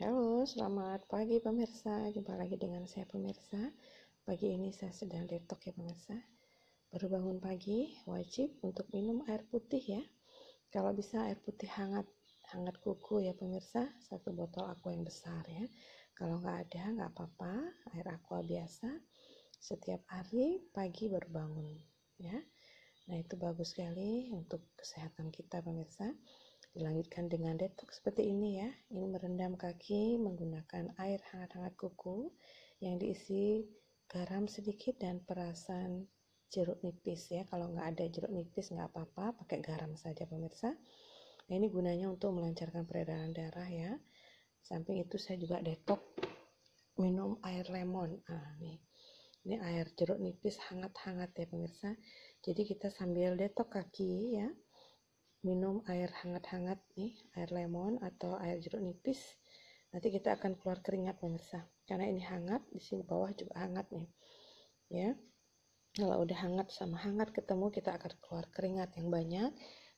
Halo, selamat pagi pemirsa. Jumpa lagi dengan saya pemirsa. Pagi ini saya sedang detox ya pemirsa. Baru bangun pagi, wajib untuk minum air putih ya. Kalau bisa air putih hangat, hangat kuku ya pemirsa. Satu botol aqua yang besar ya. Kalau nggak ada nggak apa-apa, air aqua biasa. Setiap hari pagi baru bangun ya. Nah itu bagus sekali untuk kesehatan kita pemirsa. Dilanjutkan dengan detox seperti ini ya. Ini merendam kaki menggunakan air hangat-hangat kuku yang diisi garam sedikit dan perasan jeruk nipis ya. Kalau nggak ada jeruk nipis nggak apa-apa, pakai garam saja pemirsa. Nah, ini gunanya untuk melancarkan peredaran darah ya. Samping itu saya juga detox minum air lemon. Ah, nih. Ini air jeruk nipis hangat-hangat ya pemirsa. Jadi kita sambil detok kaki ya minum air hangat-hangat nih, air lemon atau air jeruk nipis. Nanti kita akan keluar keringat pemirsa. Karena ini hangat, di sini bawah juga hangat nih. Ya. Kalau udah hangat sama hangat ketemu kita akan keluar keringat yang banyak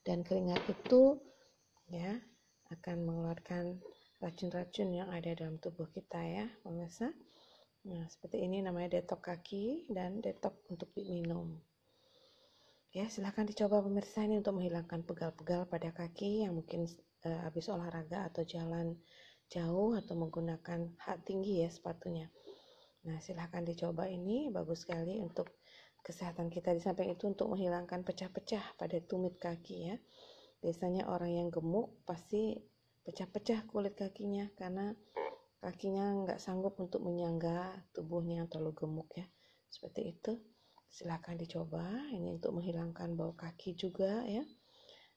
dan keringat itu ya akan mengeluarkan racun-racun yang ada dalam tubuh kita ya, pemirsa. Nah, seperti ini namanya detok kaki dan detok untuk diminum. Ya, silahkan dicoba pemirsa ini untuk menghilangkan pegal-pegal pada kaki yang mungkin e, habis olahraga atau jalan jauh atau menggunakan hak tinggi ya sepatunya. Nah, silahkan dicoba ini bagus sekali untuk kesehatan kita. Di samping itu untuk menghilangkan pecah-pecah pada tumit kaki ya. Biasanya orang yang gemuk pasti pecah-pecah kulit kakinya karena kakinya nggak sanggup untuk menyangga tubuhnya yang terlalu gemuk ya. Seperti itu silahkan dicoba ini untuk menghilangkan bau kaki juga ya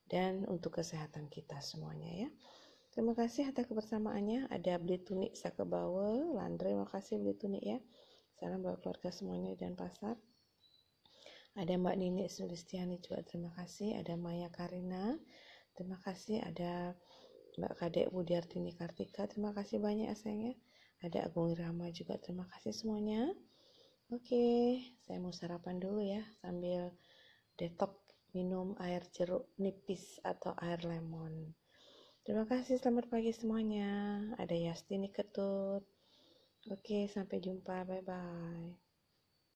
dan untuk kesehatan kita semuanya ya terima kasih atas kebersamaannya ada beli tunik bawah landre terima kasih beli tunik ya salam buat keluarga semuanya dan pasar ada Mbak Nini Sulistiani juga terima kasih ada Maya Karina terima kasih ada Mbak Kadek Budiartini Kartika terima kasih banyak ya ada Agung Rama juga terima kasih semuanya Oke, saya mau sarapan dulu ya sambil detok minum air jeruk nipis atau air lemon. Terima kasih, selamat pagi semuanya. Ada Yastini Ketut. Oke, sampai jumpa. Bye-bye.